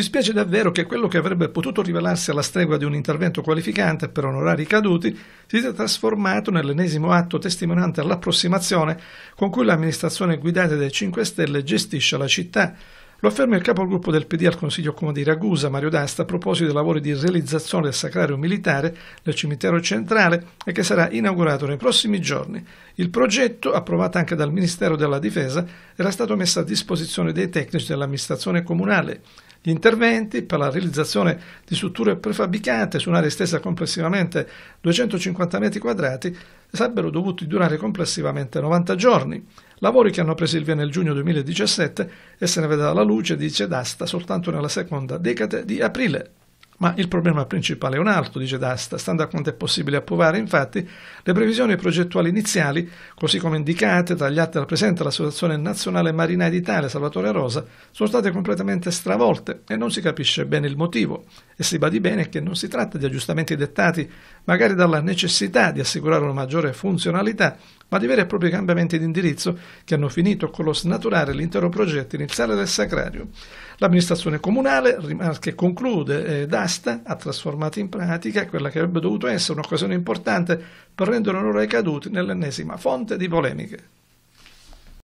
Dispiace davvero che quello che avrebbe potuto rivelarsi alla stregua di un intervento qualificante per onorare i caduti si sia trasformato nell'ennesimo atto testimonante all'approssimazione con cui l'amministrazione guidata dai 5 Stelle gestisce la città. Lo afferma il capogruppo del PD al Consiglio Comune di Ragusa, Mario D'Asta, a proposito dei lavori di realizzazione del sacrario militare del cimitero centrale e che sarà inaugurato nei prossimi giorni. Il progetto, approvato anche dal Ministero della Difesa, era stato messo a disposizione dei tecnici dell'amministrazione comunale. Gli interventi per la realizzazione di strutture prefabbricate su un'area estesa complessivamente 250 metri quadrati sarebbero dovuti durare complessivamente 90 giorni, lavori che hanno preso il via nel giugno 2017 e se ne vedrà la luce, dice D'Asta, soltanto nella seconda decade di aprile ma il problema principale è un altro, dice D'Asta, stando a quanto è possibile approvare, infatti, le previsioni progettuali iniziali, così come indicate dagli atti del presente dell'Associazione Nazionale Marinai d'Italia Salvatore Rosa, sono state completamente stravolte e non si capisce bene il motivo. E si badi bene che non si tratta di aggiustamenti dettati magari dalla necessità di assicurare una maggiore funzionalità, ma di veri e propri cambiamenti di indirizzo che hanno finito con lo snaturare l'intero progetto iniziale del Sacrario. L'amministrazione comunale, rimarca e conclude, eh, D'Asta, Basta ha trasformato in pratica quella che avrebbe dovuto essere un'occasione importante per rendere onore ai caduti nell'ennesima fonte di polemiche.